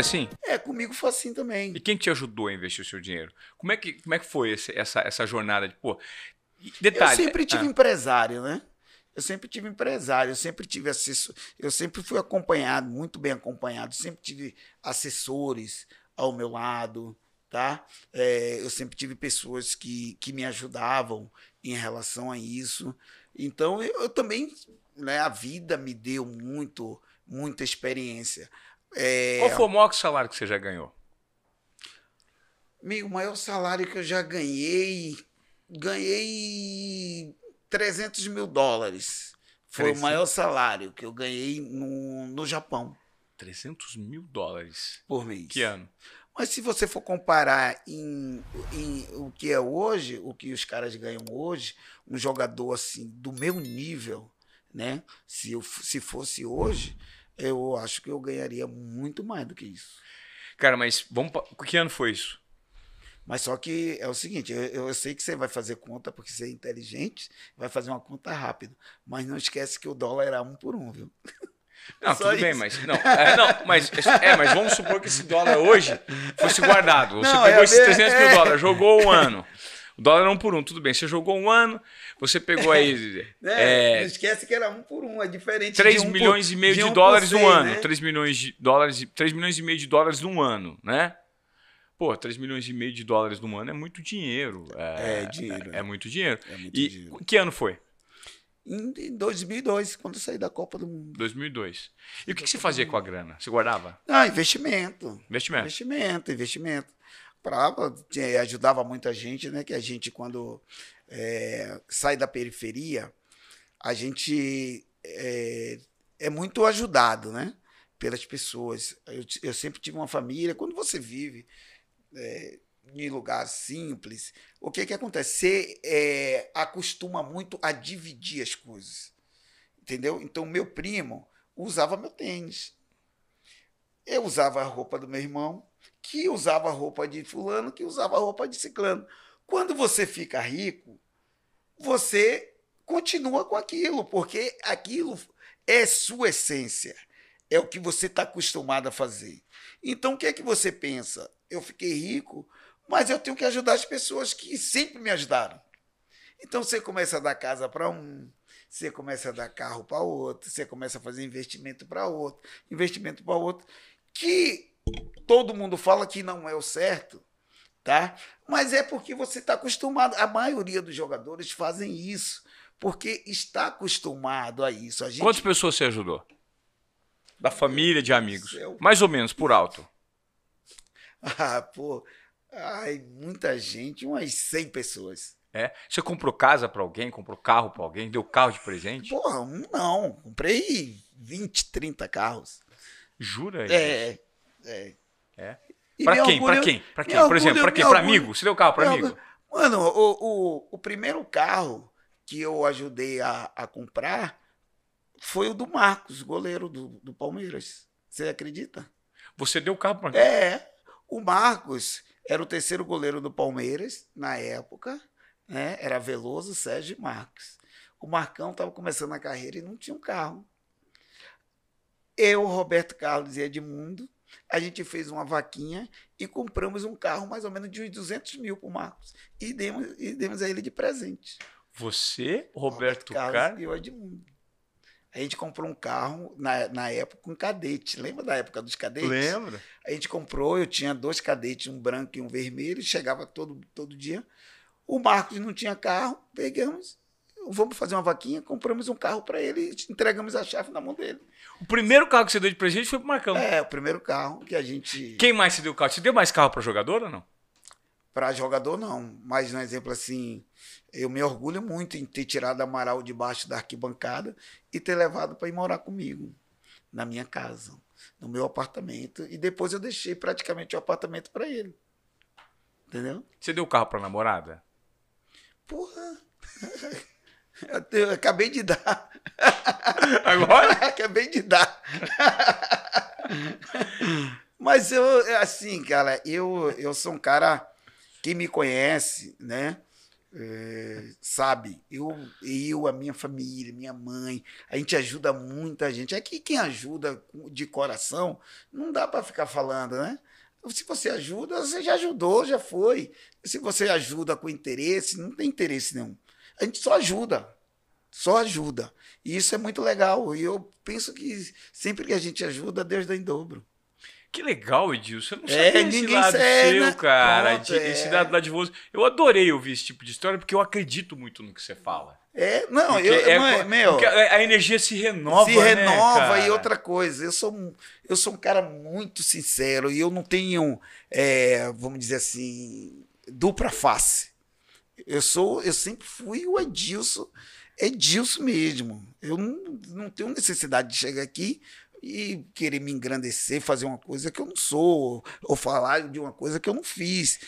É assim? É, comigo foi assim também. E quem te ajudou a investir o seu dinheiro? Como é que, como é que foi esse, essa, essa jornada de, pô, detalhe. Eu sempre tive ah. empresário, né? Eu sempre tive empresário, eu sempre tive assessor, eu sempre fui acompanhado, muito bem acompanhado, sempre tive assessores ao meu lado, tá? É, eu sempre tive pessoas que, que me ajudavam em relação a isso. Então eu, eu também, né, a vida me deu muito, muita experiência. É... Qual foi o maior salário que você já ganhou? Meu, o maior salário que eu já ganhei. Ganhei 300 mil dólares. Foi 300? o maior salário que eu ganhei no, no Japão. 300 mil dólares? Por mês. Que ano? Mas se você for comparar em, em, o que é hoje, o que os caras ganham hoje, um jogador assim do meu nível, né? Se, eu, se fosse hoje, eu acho que eu ganharia muito mais do que isso. Cara, mas vamos. Pa... Que ano foi isso? Mas só que é o seguinte, eu, eu, sei que você vai fazer conta porque você é inteligente, vai fazer uma conta rápida. Mas não esquece que o dólar era um por um, viu? Não, Só tudo isso. bem, mas não, é, não, mas é, mas vamos supor que esse dólar hoje fosse guardado. Você não, pegou é, esses 300 é, mil dólares, jogou um ano. O dólar era é um por um, tudo bem. Você jogou um ano, você pegou aí. é, é, não esquece que era um por um, é diferente. 3 um milhões por, e meio de, de um dólares um ano. Né? 3 milhões de dólares, 3 milhões e meio de dólares num ano, né? Pô, 3 milhões e meio de dólares num ano é muito dinheiro. É, é dinheiro. É, muito dinheiro. É muito e dinheiro. que ano foi? Em 2002, quando eu saí da Copa do Mundo. 2002. E o que, que você fazia com a grana? Você guardava? Ah, investimento. Investimento. Investimento, investimento para ajudava muita gente, né? Que a gente quando é, sai da periferia, a gente é, é muito ajudado, né? Pelas pessoas. Eu, eu, sempre tive uma família. Quando você vive é, em lugar simples, o que que acontece? Você é, acostuma muito a dividir as coisas, entendeu? Então meu primo usava meu tênis, eu usava a roupa do meu irmão que usava roupa de fulano, que usava roupa de ciclano. Quando você fica rico, você continua com aquilo, porque aquilo é sua essência, é o que você está acostumado a fazer. Então, o que é que você pensa? Eu fiquei rico, mas eu tenho que ajudar as pessoas que sempre me ajudaram. Então, você começa a dar casa para um, você começa a dar carro para outro, você começa a fazer investimento para outro, investimento para outro, que todo mundo fala que não é o certo, tá? Mas é porque você está acostumado. A maioria dos jogadores fazem isso, porque está acostumado a isso. A gente... Quantas pessoas você ajudou? Da família, de amigos? Mais ou menos, por alto. Ah, pô. Ai, muita gente, umas 100 pessoas. É? Você comprou casa para alguém? Comprou carro para alguém? Deu carro de presente? Porra, não. Comprei 20, 30 carros. Jura? É. É. É. Para quem? Para quem? Para quem? Por exemplo, para quem? Para amigo? Você deu carro para amigo? Mano, o, o, o, primeiro carro que eu ajudei a, a comprar foi o do Marcos, goleiro do, do Palmeiras. Você acredita? Você deu carro para É. O Marcos era o terceiro goleiro do Palmeiras na época, né? Era Veloso, Sérgio e Marcos. O Marcão estava começando a carreira e não tinha um carro. Eu, Roberto Carlos e Edmundo a gente fez uma vaquinha e compramos um carro mais ou menos de uns 200 mil para o Marcos. E demos, e demos a ele de presente. Você, Roberto, Roberto Carlos, Carlos e o Edmundo. A gente comprou um carro na, na época um cadete. Lembra da época dos cadetes? Lembra. A gente comprou, eu tinha dois cadetes, um branco e um vermelho, chegava todo, todo dia. O Marcos não tinha carro, pegamos vamos fazer uma vaquinha, compramos um carro para ele e entregamos a chave na mão dele. O primeiro carro que você deu de presente foi pro Marcão. É, o primeiro carro que a gente. Quem mais se deu carro? Você deu mais carro para jogador ou não? Para jogador, não. Mas, um exemplo assim, eu me orgulho muito em ter tirado Amaral debaixo da arquibancada e ter levado para ir morar comigo, na minha casa, no meu apartamento. E depois eu deixei praticamente o apartamento para ele. Entendeu? Você deu o carro para namorada? Porra! Eu, eu acabei de dar. Agora? acabei de dar. Mas eu, é assim, cara, eu, eu sou um cara. Quem me conhece, né? É, sabe, eu, eu, a minha família, minha mãe, a gente ajuda muita gente. É que quem ajuda de coração, não dá para ficar falando, né? Se você ajuda, você já ajudou, já foi. Se você ajuda com interesse, não tem interesse nenhum a gente só ajuda. Só ajuda. E isso é muito legal. E eu penso que sempre que a gente ajuda, Deus dá em dobro. Que legal, Edilson. Eu não é, sabia é, né? é, esse lado seu, cara. Pronto, esse é. lado ladivoso. Eu adorei ouvir esse tipo de história, porque eu acredito muito no que você fala. É, não, eu, é, não é, meu, a energia se renova, Se né, renova né, e outra coisa, eu sou, eu sou um cara muito sincero e eu não tenho, é, vamos dizer assim, dupla face. Eu sou, eu sempre fui o Edilson, Edilson mesmo. Eu não, não tenho necessidade de chegar aqui e querer me engrandecer, fazer uma coisa que eu não sou, ou falar de uma coisa que eu não fiz.